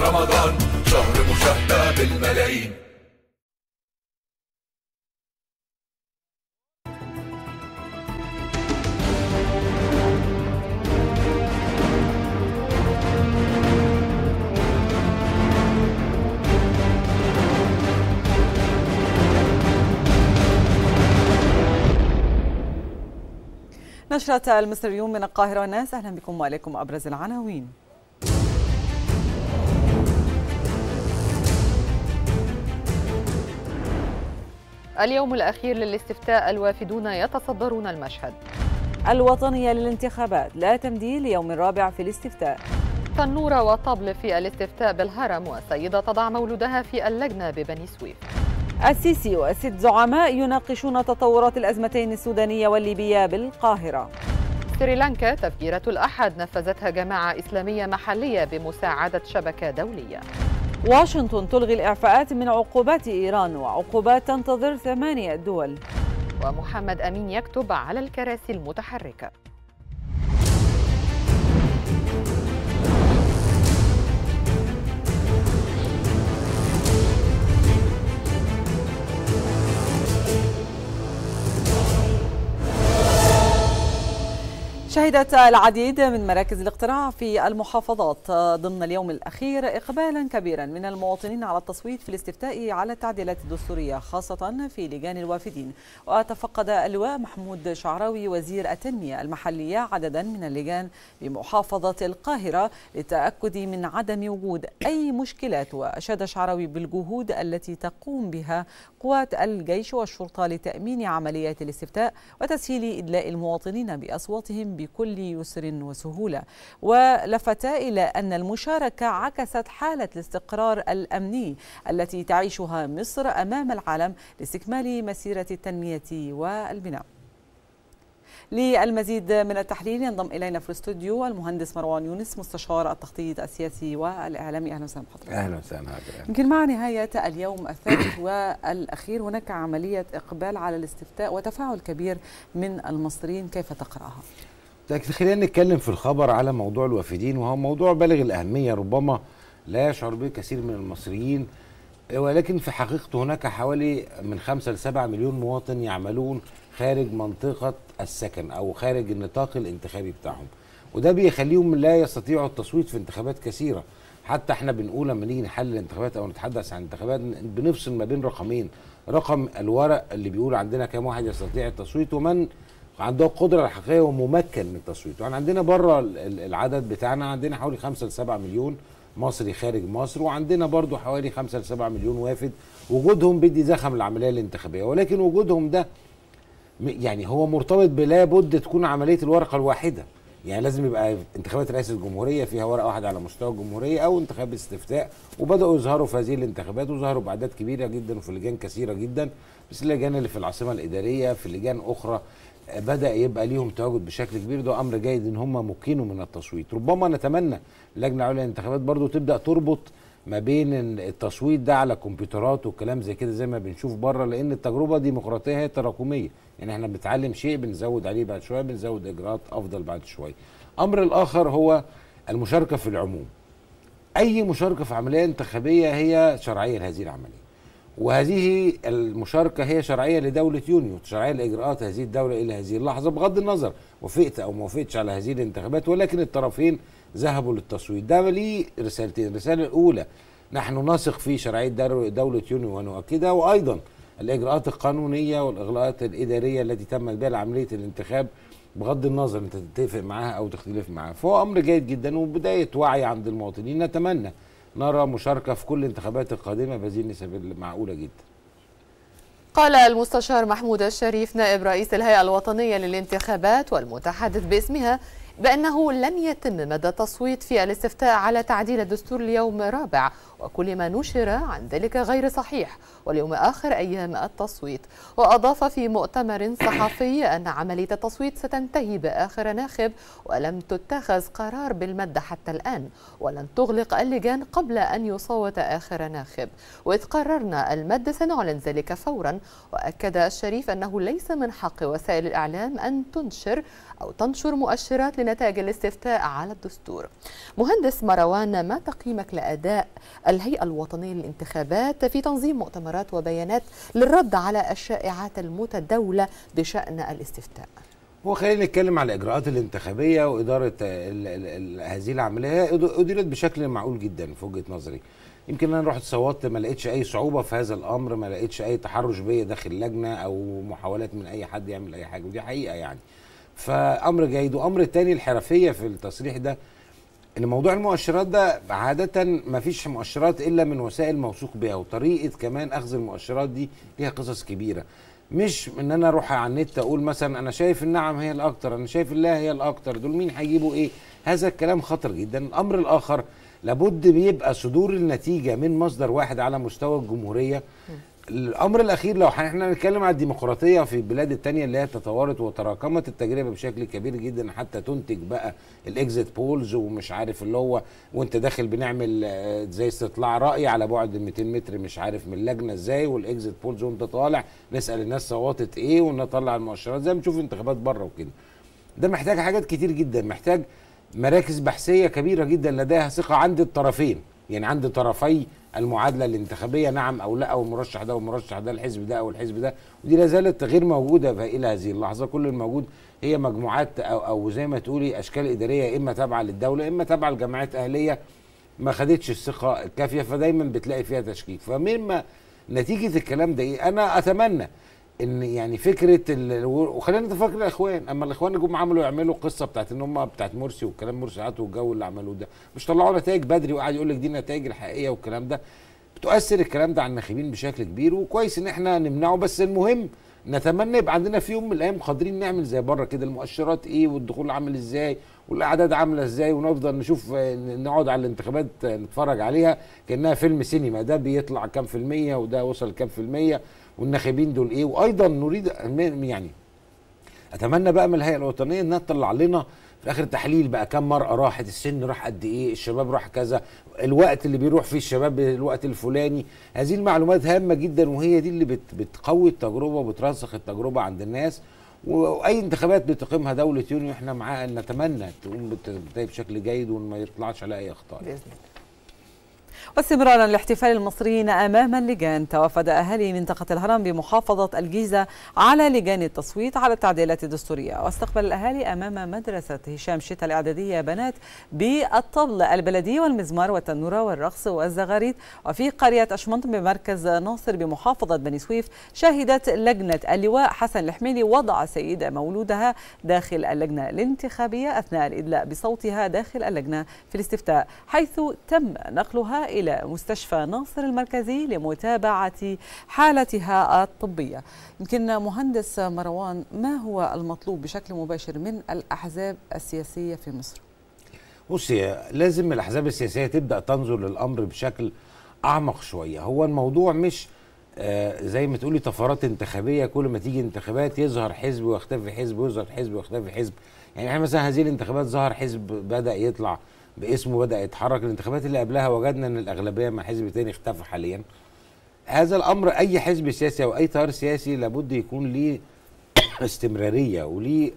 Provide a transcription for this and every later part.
رمضان شهر مشاهدة بالملايين نشرة المصريون من القاهرة والناس أهلا بكم وإليكم أبرز العناوين اليوم الأخير للاستفتاء الوافدون يتصدرون المشهد الوطنية للانتخابات لا تمدي ليوم الرابع في الاستفتاء تنورة وطبل في الاستفتاء بالهرم وسيدة تضع مولودها في اللجنة ببني سويف السيسي وست زعماء يناقشون تطورات الأزمتين السودانية والليبية بالقاهرة سريلانكا تفجيرة الأحد نفذتها جماعة إسلامية محلية بمساعدة شبكة دولية واشنطن تلغي الإعفاءات من عقوبات إيران وعقوبات تنتظر ثمانية دول ومحمد أمين يكتب على الكراسي المتحركة شهدت العديد من مراكز الاقتراع في المحافظات ضمن اليوم الأخير إقبالا كبيرا من المواطنين على التصويت في الاستفتاء على التعديلات الدستورية خاصة في لجان الوافدين وتفقد اللواء محمود شعراوي وزير التنمية المحلية عددا من اللجان بمحافظة القاهرة للتأكد من عدم وجود أي مشكلات وأشاد شعراوي بالجهود التي تقوم بها قوات الجيش والشرطة لتأمين عمليات الاستفتاء وتسهيل إدلاء المواطنين بأصواتهم بكل يسر وسهولة ولفت إلى أن المشاركة عكست حالة الاستقرار الأمني التي تعيشها مصر أمام العالم لاستكمال مسيرة التنمية والبناء للمزيد من التحليل ينضم الينا في الاستوديو المهندس مروان يونس مستشار التخطيط السياسي والاعلامي اهلا وسهلا بحضرتك اهلا وسهلا يمكن مع نهايه اليوم الثالث والاخير هناك عمليه اقبال على الاستفتاء وتفاعل كبير من المصريين كيف تقراها؟ لكن خلينا نتكلم في الخبر على موضوع الوافدين وهو موضوع بالغ الأهمية ربما لا يشعر به كثير من المصريين ولكن في حقيقته هناك حوالي من 5 ل 7 مليون مواطن يعملون خارج منطقة السكن أو خارج النطاق الانتخابي بتاعهم وده بيخليهم لا يستطيعوا التصويت في انتخابات كثيرة حتى احنا بنقول لما نيجي نحلل الانتخابات او نتحدث عن الانتخابات بنفصل ما بين رقمين رقم الورق اللي بيقول عندنا كم واحد يستطيع التصويت ومن عندها قدرة الحقيقيه وممكن من التصويت واحنا يعني عندنا بره العدد بتاعنا عندنا حوالي 5 ل 7 مليون مصري خارج مصر وعندنا برضو حوالي 5 ل 7 مليون وافد وجودهم بيدي زخم العمليه الانتخابيه ولكن وجودهم ده يعني هو مرتبط بلا بد تكون عمليه الورقه الواحده يعني لازم يبقى انتخابات رئاسة الجمهورية فيها ورقة واحدة على مستوى الجمهورية أو انتخاب استفتاء وبدأوا يظهروا في هذه الانتخابات وظهروا بأعداد كبيرة جدا وفي لجان كثيرة جدا بس اللجان اللي في العاصمة الإدارية في لجان أخرى بدا يبقى ليهم تواجد بشكل كبير ده امر جيد ان هم مكينوا من التصويت ربما نتمنى اللجنه العليا للانتخابات برضو تبدا تربط ما بين التصويت ده على كمبيوترات وكلام زي كده زي ما بنشوف بره لان التجربه ديمقراطيه هي تراكميه يعني احنا بنتعلم شيء بنزود عليه بعد شويه بنزود اجراءات افضل بعد شويه امر الاخر هو المشاركه في العموم اي مشاركه في عمليه انتخابيه هي شرعيه لهذه العمليه وهذه المشاركة هي شرعية لدولة يونيو شرعية لإجراءات هذه الدولة إلى هذه اللحظة بغض النظر وافقت أو ما وافقتش على هذه الانتخابات ولكن الطرفين ذهبوا للتصويت ده لي رسالتين الرسالة الأولى نحن نثق في شرعية دولة يونيو ونؤكدها وأيضا الإجراءات القانونية والاغلاقات الإدارية التي تمت بها عملية الانتخاب بغض النظر أنت تتفق معاها أو تختلف معاها فهو أمر جيد جدا وبداية وعي عند المواطنين نتمنى نرى مشاركة في كل الانتخابات القادمة بهذه النسب معقولة جدا قال المستشار محمود الشريف نائب رئيس الهيئة الوطنية للانتخابات والمتحدث باسمها بأنه لن يتم مدى التصويت في الاستفتاء على تعديل الدستور اليوم رابع وكل ما نشر عن ذلك غير صحيح واليوم آخر أيام التصويت وأضاف في مؤتمر صحفي أن عملية التصويت ستنتهي بآخر ناخب ولم تتخذ قرار بالمادة حتى الآن ولن تغلق اللجان قبل أن يصوت آخر ناخب وإذ قررنا المادة سنعلن ذلك فورا وأكد الشريف أنه ليس من حق وسائل الإعلام أن تنشر أو تنشر مؤشرات لنتائج الاستفتاء على الدستور مهندس مروان ما تقييمك لأداء الهيئة الوطنية للانتخابات في تنظيم مؤتمرات وبيانات للرد على الشائعات المتداولة بشأن الاستفتاء هو خلينا نتكلم على الاجراءات الانتخابيه واداره الـ الـ الـ هذه العمليه اديرت بشكل معقول جدا في وجهه نظري يمكن انا رحت صوتت ما لقيتش اي صعوبه في هذا الامر ما لقيتش اي تحرش بيا داخل لجنه او محاولات من اي حد يعمل اي حاجه ودي حقيقه يعني فامر جيد وامر تاني الحرفيه في التصريح ده الموضوع المؤشرات ده عادة ما فيش مؤشرات إلا من وسائل موثوق بها وطريقة كمان أخذ المؤشرات دي ليها قصص كبيرة مش ان انا اروح على النت اقول مثلا انا شايف النعم هي الاكتر انا شايف الله هي الاكتر دول مين هيجيبوا ايه هذا الكلام خطر جدا الامر الاخر لابد بيبقى صدور النتيجه من مصدر واحد على مستوى الجمهوريه الامر الاخير لو احنا هنتكلم على الديمقراطيه في البلاد الثانيه اللي هي تطورت وتراكمت التجربه بشكل كبير جدا حتى تنتج بقى الاكزيت بولز ومش عارف اللي هو وانت داخل بنعمل آه، زي استطلاع راي على بعد 200 متر مش عارف من اللجنه ازاي والاكزيت بولز وانت طالع نسال الناس صوتت ايه ونطلع المؤشرات زي ما نشوف انتخابات بره وكده ده محتاج حاجات كتير جدا محتاج مراكز بحثيه كبيره جدا لديها ثقه عند الطرفين يعني عند طرفي المعادله الانتخابيه نعم او لا او المرشح ده والمرشح ده الحزب ده او الحزب ده ودي لا زالت غير موجوده الى هذه اللحظه كل الموجود هي مجموعات او او زي ما تقولي اشكال اداريه اما تابعه للدوله اما تابعه لجمعيات اهليه ما خدتش الثقه الكافيه فدايما بتلاقي فيها تشكيك فمما نتيجه الكلام ده ايه انا اتمنى ان يعني فكره ال... وخلينا نتفق الاخوان اما الاخوان جم عملوا يعملوا قصه بتاعت ان هم بتاعت مرسي والكلام مرسي عطوا والجو اللي عملوه ده مش طلعوا نتائج بدري وقعد يقول لك دي النتائج الحقيقيه والكلام ده بتؤثر الكلام ده على الناخبين بشكل كبير وكويس ان احنا نمنعه بس المهم نتمنى يبقى عندنا في يوم من الايام قادرين نعمل زي بره كده المؤشرات ايه والدخول عامل ازاي والاعداد عامله ازاي ونفضل نشوف نقعد على الانتخابات نتفرج عليها كانها فيلم سينما ده بيطلع كام في الميه وده وصل كام في الميه والناخبين دول ايه وايضا نريد يعني اتمنى بقى من الهيئه الوطنيه انها تطلع لنا في اخر تحليل بقى كم مرأة راحت السن راح قد ايه الشباب راح كذا الوقت اللي بيروح فيه الشباب الوقت الفلاني هذه المعلومات هامة جدا وهي دي اللي بت بتقوي التجربة وبترسخ التجربة عند الناس واي انتخابات بتقيمها دولة يونيو احنا معاها نتمنى تقوم بشكل جيد وما يطلعش على اي اخطاء باذن الله واستمرارا لاحتفال المصريين امام اللجان توافد اهالي منطقه الهرم بمحافظه الجيزه على لجان التصويت على التعديلات الدستوريه واستقبل الاهالي امام مدرسه هشام شتا الاعداديه بنات بالطبل البلدي والمزمار والتنوره والرقص والزغاريد وفي قريه اشمنط بمركز ناصر بمحافظه بني سويف شهدت لجنه اللواء حسن الحميلي وضع سيده مولودها داخل اللجنه الانتخابيه اثناء الادلاء بصوتها داخل اللجنه في الاستفتاء حيث تم نقلها إلى مستشفى ناصر المركزي لمتابعة حالتها الطبية يمكن مهندس مروان ما هو المطلوب بشكل مباشر من الأحزاب السياسية في مصر؟ بصي لازم الأحزاب السياسية تبدأ تنظر للأمر بشكل أعمق شوية هو الموضوع مش آه، زي ما تقولي طفرات انتخابيه كل ما تيجي انتخابات يظهر حزب ويختفي حزب ويظهر حزب ويختفي حزب يعني احنا مثلا هذه الانتخابات ظهر حزب بدا يطلع باسمه بدا يتحرك الانتخابات اللي قبلها وجدنا ان الاغلبيه مع حزب تاني اختفى حاليا هذا الامر اي حزب سياسي او اي تيار سياسي لابد يكون ليه استمراريه وليه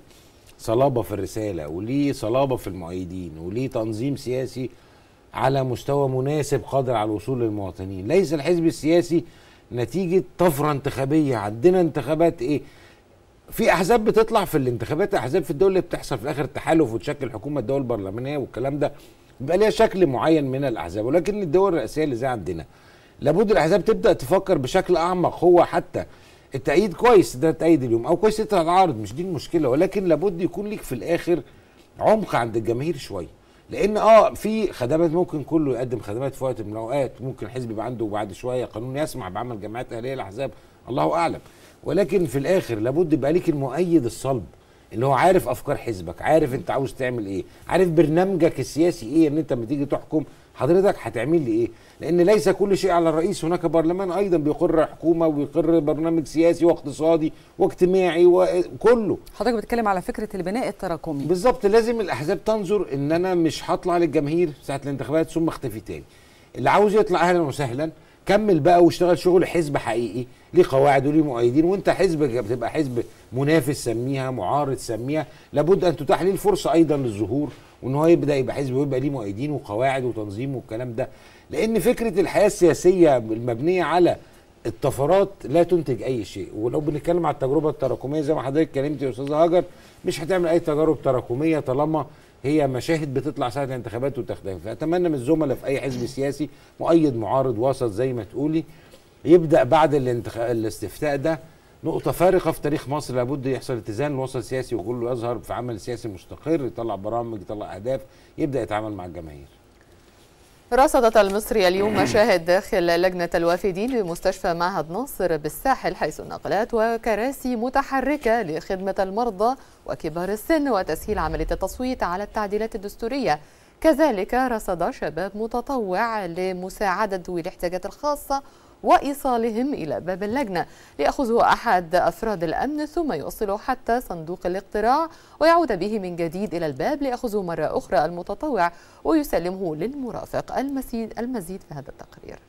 صلابه في الرساله وليه صلابه في المؤيدين وليه تنظيم سياسي على مستوى مناسب قادر على الوصول للمواطنين ليس الحزب السياسي نتيجه طفره انتخابيه عندنا انتخابات ايه في احزاب بتطلع في الانتخابات احزاب في الدول اللي بتحصل في الاخر تحالف وتشكل حكومه دول برلمانيه والكلام ده بيبقى ليها شكل معين من الاحزاب ولكن الدول الرئاسيه اللي زي عندنا لابد الاحزاب تبدا تفكر بشكل اعمق هو حتى التأييد كويس ده تأييد اليوم او كويس انت هتعارض مش دي المشكله ولكن لابد يكون ليك في الاخر عمق عند الجماهير شويه لان اه في خدمات ممكن كله يقدم خدمات في وقت من الاوقات ممكن حزب يبقى عنده بعد شويه قانون يسمح بعمل جمعيات اهليه الاحزاب الله اعلم ولكن في الاخر لابد يبقى ليك المؤيد الصلب اللي هو عارف افكار حزبك عارف انت عاوز تعمل ايه عارف برنامجك السياسي ايه ان انت لما تيجي تحكم حضرتك هتعمل لي ايه لان ليس كل شيء على الرئيس هناك برلمان ايضا بيقر حكومه وبيقر برنامج سياسي واقتصادي واجتماعي وكله حضرتك بتتكلم على فكره البناء التراكمي بالظبط لازم الاحزاب تنظر ان انا مش هطلع للجماهير ساعه الانتخابات ثم اختفي تاني اللي عاوز يطلع اهلا وسهلا كمل بقى واشتغل شغل حزب حقيقي ليه قواعد وليه مؤيدين وانت حزب بتبقى حزب منافس سميها معارض سميها لابد ان تتاح ليه الفرصه ايضا للظهور وان هو يبدا يبقى حزب ويبقى ليه مؤيدين وقواعد وتنظيم والكلام ده لان فكره الحياه السياسيه المبنيه على الطفرات لا تنتج اي شيء ولو بنتكلم على التجربه التراكميه زي ما حضرتك اتكلمت يا استاذ هاجر مش هتعمل اي تجارب تراكميه طالما هي مشاهد بتطلع ساعه الانتخابات وتخدم فاتمنى من الزملاء في اي حزب سياسي مؤيد معارض وسط زي ما تقولي يبدا بعد الانتخ... الاستفتاء ده نقطة فارقة في تاريخ مصر لابد يحصل اتزان الوسط السياسي وكله يظهر في عمل سياسي مستقر يطلع برامج يطلع أهداف يبدأ يتعامل مع الجماهير رصدت المصرية اليوم مشاهد داخل لجنة الوافدين بمستشفى معهد ناصر بالساحل حيث نقلات وكراسي متحركة لخدمة المرضى وكبار السن وتسهيل عملية التصويت على التعديلات الدستورية كذلك رصد شباب متطوع لمساعدة ذوي الاحتياجات الخاصة وإيصالهم إلى باب اللجنة ليأخذه أحد أفراد الأمن ثم يوصله حتى صندوق الاقتراع ويعود به من جديد إلى الباب ليأخذه مرة أخرى المتطوع ويسلمه للمرافق المزيد في هذا التقرير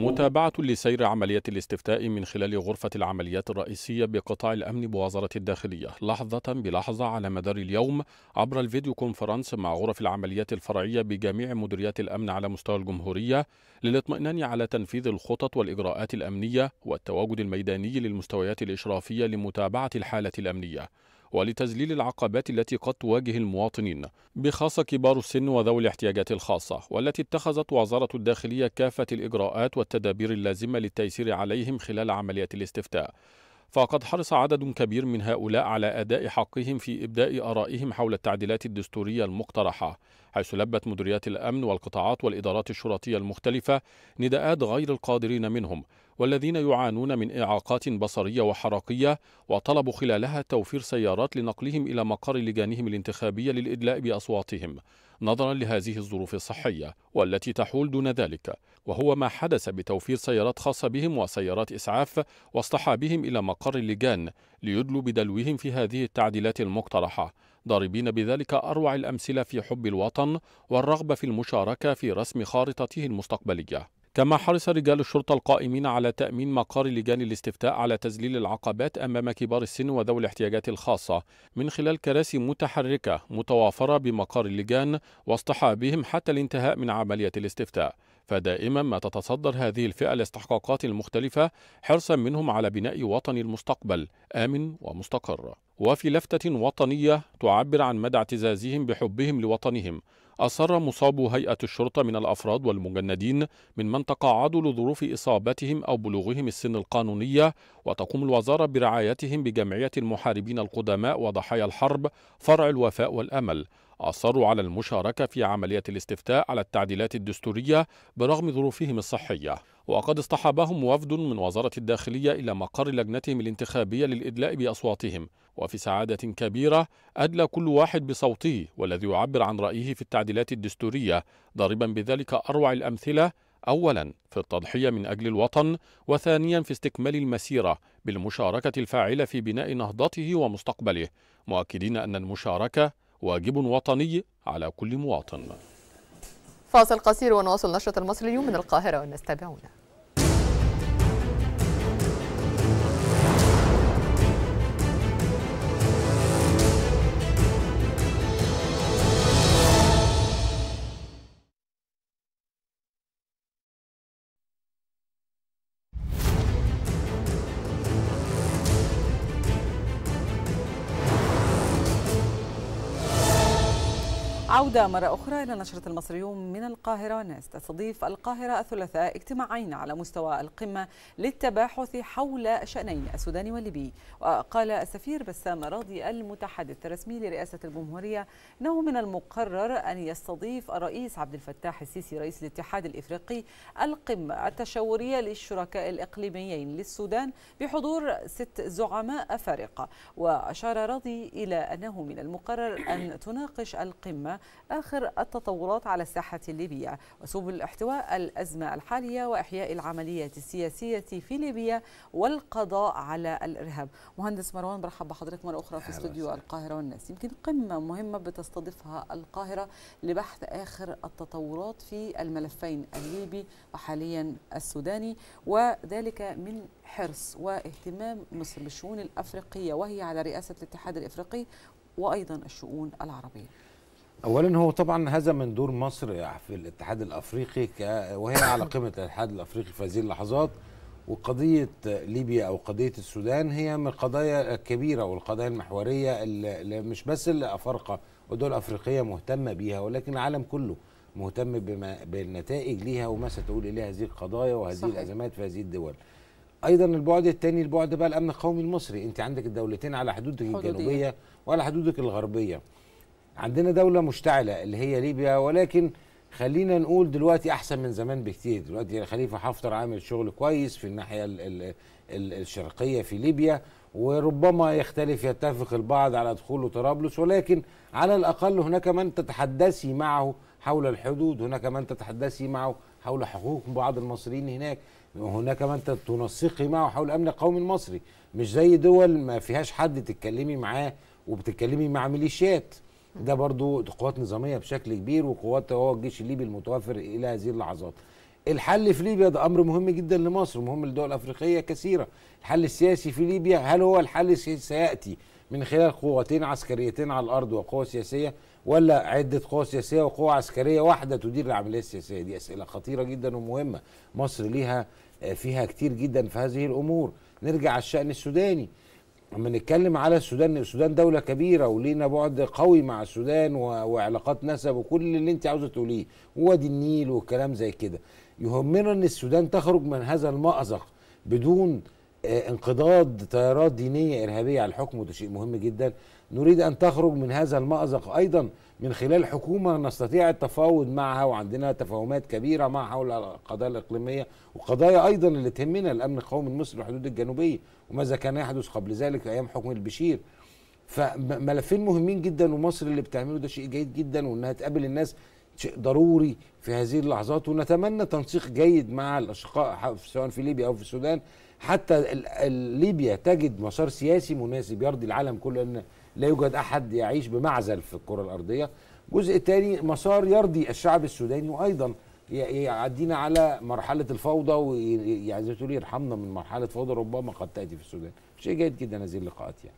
متابعة لسير عملية الاستفتاء من خلال غرفة العمليات الرئيسية بقطاع الأمن بوزارة الداخلية لحظة بلحظة على مدار اليوم عبر الفيديو كونفرنس مع غرف العمليات الفرعية بجميع مديريات الأمن على مستوى الجمهورية للإطمئنان على تنفيذ الخطط والإجراءات الأمنية والتواجد الميداني للمستويات الإشرافية لمتابعة الحالة الأمنية ولتذليل العقبات التي قد تواجه المواطنين بخاصة كبار السن وذوي الاحتياجات الخاصة والتي اتخذت وزارة الداخلية كافة الإجراءات والتدابير اللازمة للتيسير عليهم خلال عملية الاستفتاء فقد حرص عدد كبير من هؤلاء على أداء حقهم في إبداء آرائهم حول التعديلات الدستورية المقترحة حيث لبت مديريات الأمن والقطاعات والإدارات الشرطية المختلفة نداءات غير القادرين منهم والذين يعانون من إعاقات بصرية وحركية وطلبوا خلالها توفير سيارات لنقلهم إلى مقر لجانهم الانتخابية للإدلاء بأصواتهم نظرا لهذه الظروف الصحية والتي تحول دون ذلك وهو ما حدث بتوفير سيارات خاصة بهم وسيارات إسعاف واصطحابهم إلى مقر اللجان ليدلوا بدلوهم في هذه التعديلات المقترحة ضاربين بذلك أروع الأمثلة في حب الوطن والرغبة في المشاركة في رسم خارطته المستقبلية كما حرص رجال الشرطة القائمين على تأمين مقر لجان الاستفتاء على تذليل العقبات أمام كبار السن وذوي الاحتياجات الخاصة من خلال كراسي متحركة متوافرة بمقر اللجان واصطحابهم حتى الانتهاء من عملية الاستفتاء فدائما ما تتصدر هذه الفئة الاستحقاقات المختلفة حرصا منهم على بناء وطن المستقبل آمن ومستقر وفي لفتة وطنية تعبر عن مدى اعتزازهم بحبهم لوطنهم أصر مصاب هيئة الشرطة من الأفراد والمجندين من من تقاعدوا لظروف إصابتهم أو بلوغهم السن القانونية وتقوم الوزارة برعايتهم بجمعية المحاربين القدماء وضحايا الحرب فرع الوفاء والأمل أصروا على المشاركة في عملية الاستفتاء على التعديلات الدستورية برغم ظروفهم الصحية وقد اصطحبهم وفد من وزارة الداخلية إلى مقر لجنتهم الانتخابية للإدلاء بأصواتهم وفي سعادة كبيرة أدلى كل واحد بصوته والذي يعبر عن رأيه في التعديلات الدستورية ضاربا بذلك أروع الأمثلة أولا في التضحية من أجل الوطن وثانيا في استكمال المسيرة بالمشاركة الفاعلة في بناء نهضته ومستقبله مؤكدين أن المشاركة واجب وطني على كل مواطن فاصل قصير ونواصل نشرة المصري اليوم من القاهرة والناس عودة مرة أخرى إلى نشرة المصريون من القاهرة والناس تستضيف القاهرة الثلاثاء اجتماعين على مستوى القمة للتباحث حول شأنين السوداني والليبي وقال السفير بسام راضي المتحدث الرسمي لرئاسة الجمهورية أنه من المقرر أن يستضيف الرئيس عبد الفتاح السيسي رئيس الاتحاد الإفريقي القمة التشاورية للشركاء الإقليميين للسودان بحضور ست زعماء أفارقة وأشار راضي إلى أنه من المقرر أن تناقش القمة آخر التطورات على الساحة الليبية وسبل احتواء الأزمة الحالية وإحياء العملية السياسية في ليبيا والقضاء على الإرهاب مهندس مروان برحب بحضرتك مرة أخرى في استوديو القاهرة والناس يمكن قمة مهمة بتستضيفها القاهرة لبحث آخر التطورات في الملفين الليبي وحاليا السوداني وذلك من حرص واهتمام مصر بالشؤون الأفريقية وهي على رئاسة الاتحاد الإفريقي وأيضا الشؤون العربية اولا هو طبعا هذا من دور مصر في الاتحاد الافريقي ك... وهي على قمه الاتحاد الافريقي في هذه اللحظات وقضيه ليبيا او قضيه السودان هي من القضايا الكبيره والقضايا المحوريه اللي مش بس الافارقه والدول الافريقيه مهتمه بيها ولكن العالم كله مهتم بما بالنتائج ليها وما ستؤول اليها هذه القضايا وهذه صحيح. الازمات في هذه الدول. ايضا البعد الثاني البعد بقى الامن القومي المصري، انت عندك الدولتين على حدودك الجنوبيه وعلى حدودك الغربيه. عندنا دولة مشتعلة اللي هي ليبيا ولكن خلينا نقول دلوقتي احسن من زمان بكتير دلوقتي خليفه حفتر عامل شغل كويس في الناحيه الـ الـ الـ الشرقيه في ليبيا وربما يختلف يتفق البعض على دخوله طرابلس ولكن على الاقل هناك من تتحدثي معه حول الحدود هناك من تتحدثي معه حول حقوق بعض المصريين هناك هناك من تنسقي معه حول الامن القومي المصري مش زي دول ما فيهاش حد تتكلمي معاه وبتتكلمي مع ميليشيات ده برضو قوات نظاميه بشكل كبير وقوات هو الجيش الليبي المتوافر الى هذه اللحظات الحل في ليبيا ده امر مهم جدا لمصر مهم للدول الافريقيه كثيره الحل السياسي في ليبيا هل هو الحل سياتي من خلال قوتين عسكريتين على الارض وقوه سياسيه ولا عده قوى سياسيه وقوه عسكريه واحده تدير العمليه السياسيه دي اسئله خطيره جدا ومهمه مصر ليها آه، فيها كتير جدا في هذه الامور نرجع على الشان السوداني اما نتكلم على السودان السودان دولة كبيرة ولينا بعد قوي مع السودان وعلاقات نسب وكل اللي انت عاوزة تقوليه وادي النيل وكلام زي كده يهمنا ان السودان تخرج من هذا المأزق بدون آه، انقضاض تيارات دينية إرهابية على الحكم وده شيء مهم جدا نريد أن تخرج من هذا المأزق أيضا من خلال حكومة نستطيع التفاوض معها وعندنا تفاهمات كبيرة معها حول القضايا الإقليمية وقضايا أيضا اللي تهمنا الأمن القومي المصري والحدود الجنوبية وماذا كان يحدث قبل ذلك أيام حكم البشير فملفين مهمين جدا ومصر اللي بتعمله ده شيء جيد جدا وانها تقابل الناس شيء ضروري في هذه اللحظات ونتمنى تنسيق جيد مع الاشقاء سواء في ليبيا او في السودان حتى ليبيا تجد مسار سياسي مناسب يرضي العالم كله ان لا يوجد احد يعيش بمعزل في الكره الارضيه جزء تاني مسار يرضي الشعب السوداني وايضا يعدينا على مرحله الفوضى ويعني تقول يرحمنا من مرحله فوضى ربما قد تاتي في السودان شيء جيد جدا هذه اللقاءات يعني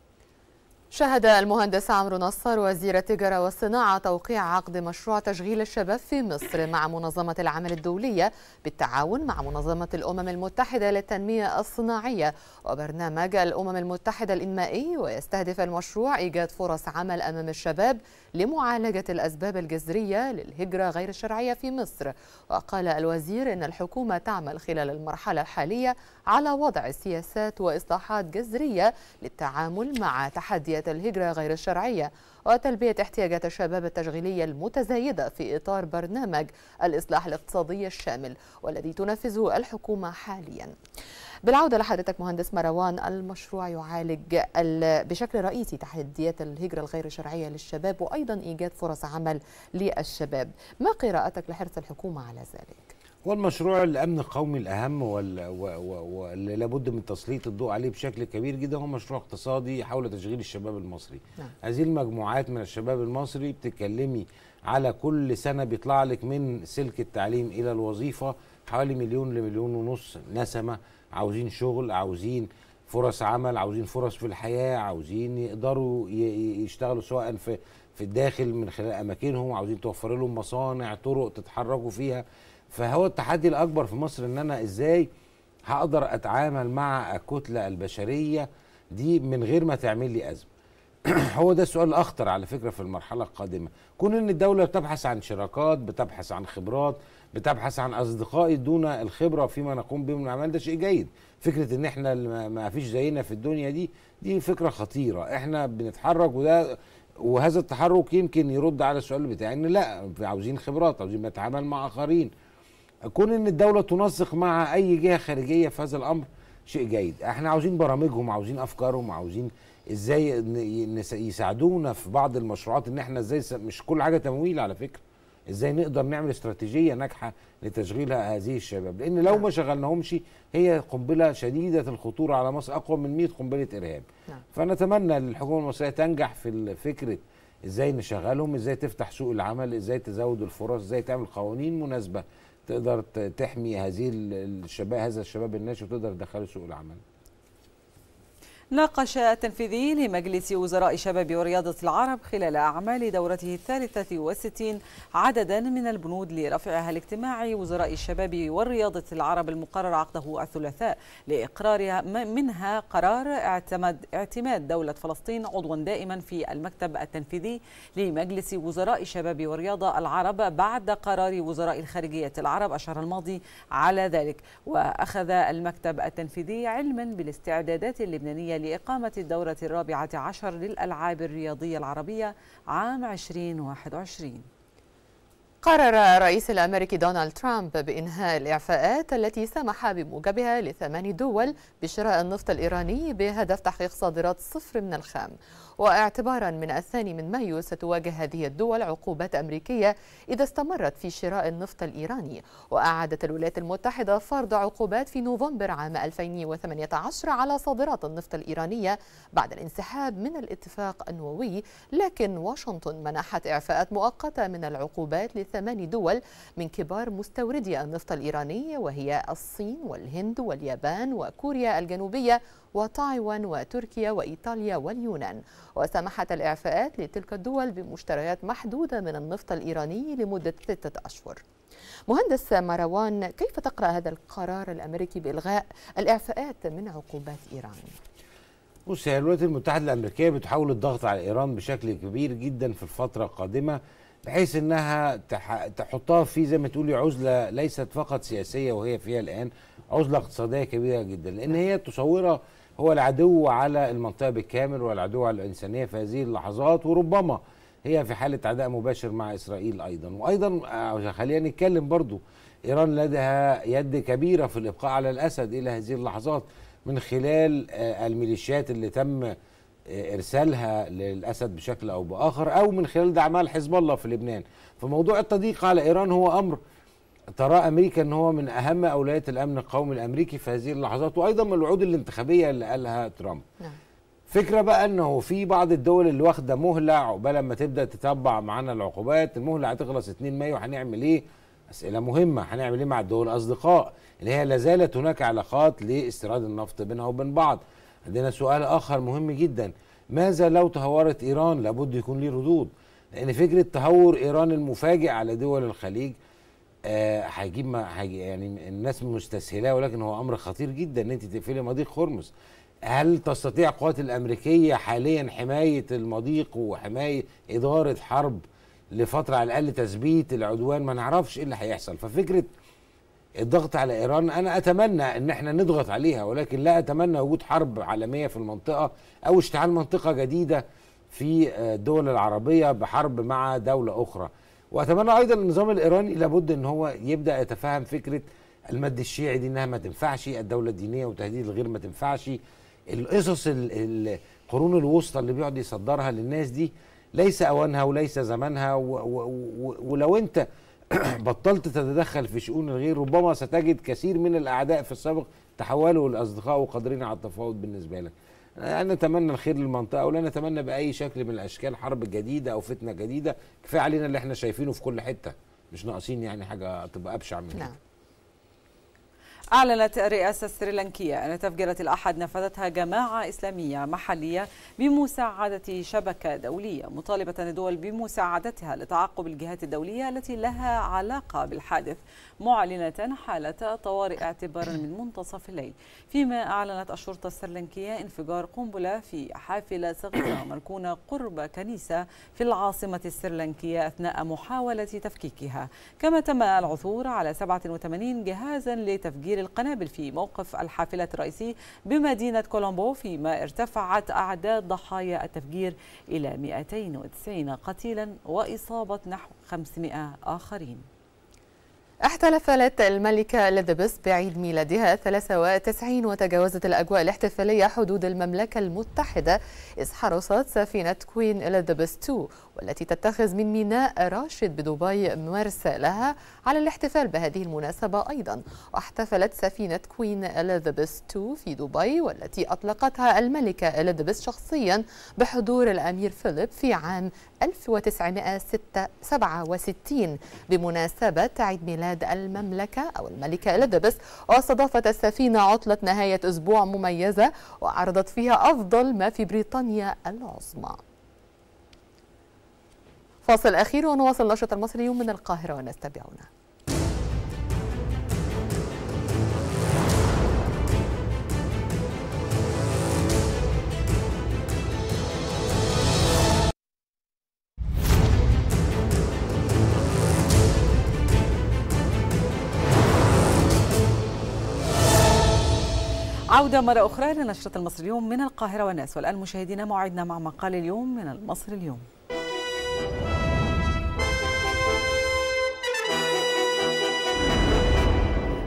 شهد المهندس عمرو نصر وزير التجارة والصناعة توقيع عقد مشروع تشغيل الشباب في مصر مع منظمة العمل الدولية بالتعاون مع منظمة الأمم المتحدة للتنمية الصناعية وبرنامج الأمم المتحدة الإنمائي ويستهدف المشروع إيجاد فرص عمل أمام الشباب لمعالجة الأسباب الجذرية للهجرة غير الشرعية في مصر وقال الوزير إن الحكومة تعمل خلال المرحلة الحالية على وضع سياسات وإصلاحات جذرية للتعامل مع تحديات الهجرة غير الشرعية وتلبية احتياجات الشباب التشغيلية المتزايدة في إطار برنامج الإصلاح الاقتصادي الشامل والذي تنفذه الحكومة حاليا بالعودة لحضرتك مهندس مروان المشروع يعالج بشكل رئيسي تحديات الهجرة الغير شرعية للشباب وأيضا إيجاد فرص عمل للشباب ما قراءتك لحرص الحكومة على ذلك؟ هو المشروع الامن القومي الاهم واللي لابد من تسليط الضوء عليه بشكل كبير جدا هو مشروع اقتصادي حول تشغيل الشباب المصري نعم. هذه المجموعات من الشباب المصري بتتكلمي على كل سنه بيطلع لك من سلك التعليم الى الوظيفه حوالي مليون لمليون ونص نسمه عاوزين شغل عاوزين فرص عمل عاوزين فرص في الحياه عاوزين يقدروا يشتغلوا سواء في في الداخل من خلال اماكنهم عاوزين توفر لهم مصانع طرق تتحركوا فيها فهو التحدي الاكبر في مصر ان انا ازاي هقدر اتعامل مع الكتله البشريه دي من غير ما تعمل لي ازمه هو ده السؤال الاخطر على فكره في المرحله القادمه كون ان الدوله بتبحث عن شراكات بتبحث عن خبرات بتبحث عن اصدقاء دون الخبره فيما نقوم به من الاعمال ده شيء جيد فكره ان احنا ما فيش زينا في الدنيا دي دي فكره خطيره احنا بنتحرك وده وهذا التحرك يمكن يرد على السؤال بتاعي ان لا عاوزين خبرات عاوزين نتعامل مع اخرين كون ان الدوله تنسق مع اي جهه خارجيه في هذا الامر شيء جيد احنا عاوزين برامجهم عاوزين افكارهم عاوزين ازاي يساعدونا في بعض المشروعات ان احنا ازاي مش كل حاجه تمويل على فكره ازاي نقدر نعمل استراتيجيه ناجحه لتشغيل هذه الشباب لان لو نعم. ما شغلناهمش هي قنبله شديده الخطوره على مصر اقوى من 100 قنبله ارهاب نعم. فنتمنى الحكومه المصريه تنجح في فكره ازاي نشغلهم ازاي تفتح سوق العمل ازاي تزود الفرص ازاي تعمل قوانين مناسبه تقدر تحمي هذه الشباب هذا الشباب الناشئ وتقدر تدخله سوق العمل ناقش التنفيذي لمجلس وزراء شباب ورياضة العرب خلال أعمال دورته الثالثة والستين عددا من البنود لرفعها لاجتماع وزراء الشباب والرياضة العرب المقرر عقده الثلاثاء لإقرار منها قرار اعتمد اعتماد دولة فلسطين عضوا دائما في المكتب التنفيذي لمجلس وزراء الشباب والرياضة العرب بعد قرار وزراء الخارجية العرب الشهر الماضي على ذلك وأخذ المكتب التنفيذي علما بالاستعدادات اللبنانية لإقامة الدورة الرابعة عشر للألعاب الرياضية العربية عام 2021 قرر الرئيس الأمريكي دونالد ترامب بإنهاء الإعفاءات التي سمح بموجبها لثمان دول بشراء النفط الإيراني بهدف تحقيق صادرات صفر من الخام واعتبارا من الثاني من مايو ستواجه هذه الدول عقوبات أمريكية إذا استمرت في شراء النفط الإيراني وأعادت الولايات المتحدة فرض عقوبات في نوفمبر عام 2018 على صادرات النفط الإيرانية بعد الانسحاب من الاتفاق النووي لكن واشنطن منحت إعفاءات مؤقتة من العقوبات ثمان دول من كبار مستوردي النفط الإيراني وهي الصين والهند واليابان وكوريا الجنوبية وتايوان وتركيا وإيطاليا واليونان وسمحت الإعفاءات لتلك الدول بمشتريات محدودة من النفط الإيراني لمدة ستة أشهر مهندس مروان كيف تقرأ هذا القرار الأمريكي بإلغاء الإعفاءات من عقوبات إيران؟ بص الولايات المتحده الامريكيه بتحاول الضغط على ايران بشكل كبير جدا في الفتره القادمه بحيث انها تحطها في زي ما تقولي عزله ليست فقط سياسيه وهي فيها الان عزله اقتصاديه كبيره جدا لان هي تصورها هو العدو على المنطقه بالكامل والعدو على الانسانيه في هذه اللحظات وربما هي في حاله عداء مباشر مع اسرائيل ايضا وايضا آه، خلينا نتكلم برضو ايران لديها يد كبيره في الابقاء على الاسد الى هذه اللحظات من خلال آه، الميليشيات اللي تم ارسالها للاسد بشكل او باخر او من خلال دعمها لحزب الله في لبنان فموضوع التضييق على ايران هو امر ترى امريكا ان هو من اهم اولويات الامن القومي الامريكي في هذه اللحظات وايضا من الوعود الانتخابيه اللي قالها ترامب نعم. فكرة بقى انه في بعض الدول اللي واخده مهله عقبال ما تبدا تتبع معانا العقوبات المهله هتخلص 2 مايو هنعمل ايه؟ اسئله مهمه هنعمل ايه مع الدول الاصدقاء اللي هي لا زالت هناك علاقات لاستيراد النفط بينها وبين بعض عندنا سؤال اخر مهم جدا ماذا لو تهورت ايران لابد يكون ليه ردود لان فكره تهور ايران المفاجئ على دول الخليج آه، هيجيب آه ما يعني الناس مستسهلاه ولكن هو امر خطير جدا ان انت تقفلي مضيق هرمز هل تستطيع القوات الامريكيه حاليا حمايه المضيق وحمايه اداره حرب لفتره على الاقل تثبيت العدوان ما نعرفش ايه اللي هيحصل ففكره الضغط على ايران انا اتمنى ان احنا نضغط عليها ولكن لا اتمنى وجود حرب عالميه في المنطقه او اشتعال منطقه جديده في آه، الدول العربيه بحرب مع دوله اخرى واتمنى ايضا النظام الايراني لابد ان هو يبدا يتفهم فكره المد الشيعي دي انها ما تنفعش الدوله الدينيه وتهديد الغير ما تنفعش القصص القرون الوسطى اللي بيقعد يصدرها للناس دي ليس اوانها وليس زمانها ولو انت بطلت تتدخل في شؤون الغير ربما ستجد كثير من الاعداء في السابق تحولوا لاصدقاء وقادرين على التفاوض بالنسبه لك انا نتمنى الخير للمنطقه ولا نتمنى باي شكل من الاشكال حرب جديده او فتنه جديده كفايه علينا اللي احنا شايفينه في كل حته مش ناقصين يعني حاجه تبقى ابشع من كده نعم. أعلنت الرئاسة السريلانكية أن تفجيرة الأحد نفذتها جماعة إسلامية محلية بمساعدة شبكة دولية مطالبة الدول بمساعدتها لتعقب الجهات الدولية التي لها علاقة بالحادث معلنة حالة طوارئ اعتبارا من منتصف الليل فيما أعلنت الشرطة السرلنكية انفجار قنبلة في حافلة صغيرة مركونة قرب كنيسة في العاصمة السرلنكية أثناء محاولة تفكيكها كما تم العثور على 87 جهازا لتفجير القنابل في موقف الحافلة الرئيسي بمدينة كولومبو فيما ارتفعت أعداد ضحايا التفجير إلى 290 قتيلا وإصابة نحو 500 آخرين احتفلت الملكة إليزابيث بعيد ميلادها 93 وتجاوزت الأجواء الاحتفالية حدود المملكة المتحدة إذ حرصت سفينة كوين إليزابيث 2 والتي تتخذ من ميناء راشد بدبي مرسى لها على الاحتفال بهذه المناسبة أيضا واحتفلت سفينة كوين إليزابيث 2 في دبي والتي أطلقتها الملكة إليزابيث شخصيا بحضور الأمير فيليب في عام 1967 بمناسبة عيد ميلاد المملكة أو الملكة إليزابيث واستضافت السفينة عطلة نهاية أسبوع مميزة وعرضت فيها أفضل ما في بريطانيا العظمى فاصل أخير ونواصل نشرة المصريون من القاهرة والناس تابعونا عودة مرة أخرى لنشرة المصري اليوم من القاهرة والناس والآن مشاهدينا موعدنا مع مقال اليوم من المصري اليوم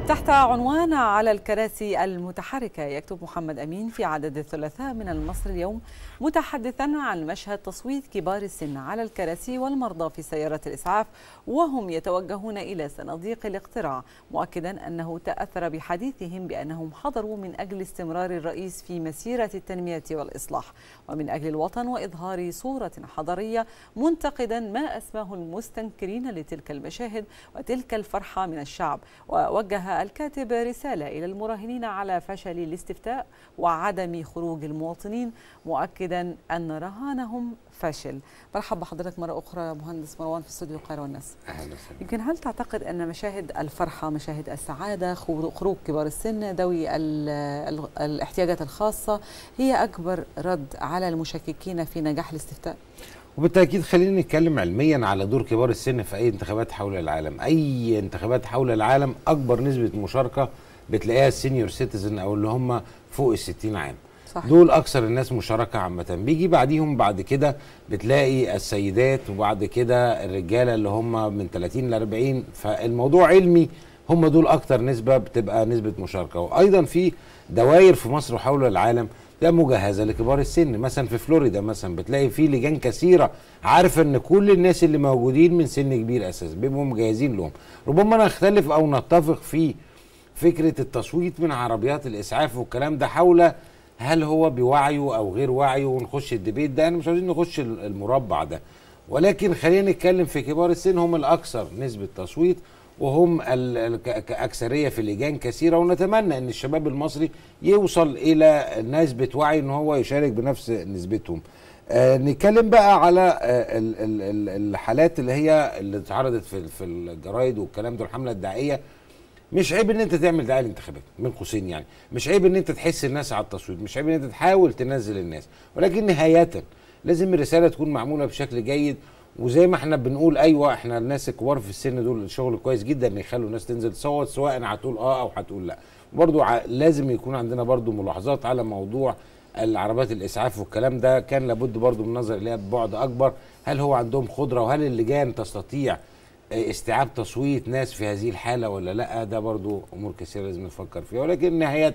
تحت عنوان على الكراسي المتحركة يكتب محمد أمين في عدد الثلاثاء من المصري اليوم متحدثا عن مشهد تصويت كبار السن على الكراسي والمرضى في سيارة الإسعاف وهم يتوجهون إلى صناديق الاقتراع مؤكدا أنه تأثر بحديثهم بأنهم حضروا من أجل استمرار الرئيس في مسيرة التنمية والإصلاح ومن أجل الوطن وإظهار صورة حضرية منتقدا ما أسماه المستنكرين لتلك المشاهد وتلك الفرحة من الشعب ووجه الكاتب رسالة إلى المراهنين على فشل الاستفتاء وعدم خروج المواطنين مؤكدا أن رهانهم فشل برحب بحضرتك مرة أخرى مهندس مروان في استوديو القاهرة والناس أهلا وسهلا يمكن هل تعتقد أن مشاهد الفرحة مشاهد السعادة خروج كبار السن ذوي الاحتياجات الخاصة هي أكبر رد على المشككين في نجاح الاستفتاء؟ وبالتاكيد خلينا نتكلم علميا على دور كبار السن في اي انتخابات حول العالم اي انتخابات حول العالم اكبر نسبه مشاركه بتلاقيها السينيور سيتيزن او اللي هم فوق ال 60 عام صحيح. دول اكثر الناس مشاركه عامه بيجي بعديهم بعد كده بتلاقي السيدات وبعد كده الرجاله اللي هم من 30 ل 40 فالموضوع علمي هم دول اكتر نسبه بتبقى نسبه مشاركه وايضا في دوائر في مصر وحول العالم لا مجهزه لكبار السن مثلا في فلوريدا مثلا بتلاقي في لجان كثيره عارفه ان كل الناس اللي موجودين من سن كبير اساسا بيبقوا مجهزين لهم ربما نختلف او نتفق في فكره التصويت من عربيات الاسعاف والكلام ده حول هل هو بوعيه او غير وعيه ونخش الديبيت ده انا يعني مش عايزين نخش المربع ده ولكن خلينا نتكلم في كبار السن هم الاكثر نسبه تصويت وهم كأكثرية في اللجان كثيرة ونتمنى أن الشباب المصري يوصل إلى نسبة وعي أن هو يشارك بنفس نسبتهم آه نتكلم بقى على آه الحالات اللي هي اللي اتعرضت في, في الجرايد والكلام ده الحمله الدعائيه مش عيب ان انت تعمل دعايه الانتخابات من قوسين يعني مش عيب ان انت تحس الناس على التصويت مش عيب ان انت تحاول تنزل الناس ولكن نهايه لازم الرساله تكون معموله بشكل جيد وزي ما احنا بنقول ايوه احنا الناس الكبار في السن دول الشغل كويس جدا ان يخلوا الناس تنزل تصوت سواء هتقول اه او هتقول لا برضو لازم يكون عندنا برضو ملاحظات على موضوع العربات الاسعاف والكلام ده كان لابد برضو من النظر اليها ببعد اكبر هل هو عندهم خضره وهل اللجان تستطيع استيعاب تصويت ناس في هذه الحاله ولا لا ده برضو امور كثيره لازم نفكر فيها ولكن نهايه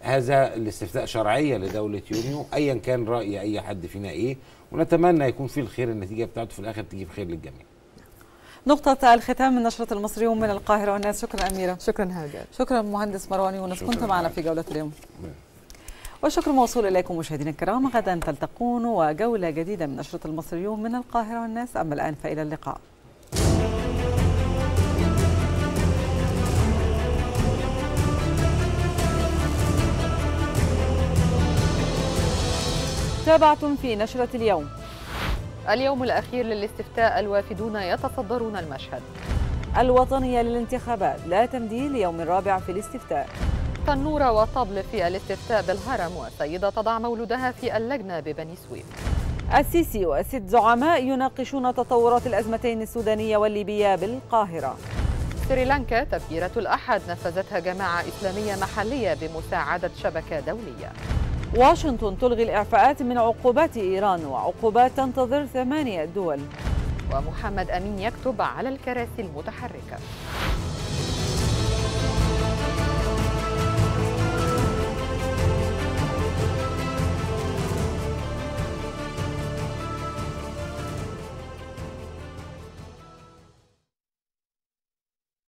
هذا الاستفتاء شرعيه لدوله يونيو ايا كان راي اي حد فينا ايه ونتمنى يكون في الخير النتيجه بتاعته في الاخر تجيب خير للجميع نقطة الختام من نشرة المصري ومن القاهرة والناس شكرا أميرة شكرا هاجر شكرا مهندس مروان يونس كنت معنا في جولة اليوم نعم. والشكر موصول إليكم مشاهدينا الكرام غدا تلتقون وجولة جديدة من نشرة المصري من القاهرة والناس أما الآن فإلى اللقاء تابعتم في نشرة اليوم اليوم الأخير للاستفتاء الوافدون يتصدرون المشهد الوطنية للانتخابات لا تمديل ليوم الرابع في الاستفتاء تنورة وطبل في الاستفتاء بالهرم وسيدة تضع مولودها في اللجنة ببني سويف السيسي وست زعماء يناقشون تطورات الأزمتين السودانية والليبية بالقاهرة سريلانكا تفجيرة الأحد نفذتها جماعة إسلامية محلية بمساعدة شبكة دولية واشنطن تلغي الإعفاءات من عقوبات إيران وعقوبات تنتظر ثمانية دول ومحمد أمين يكتب على الكراسي المتحركة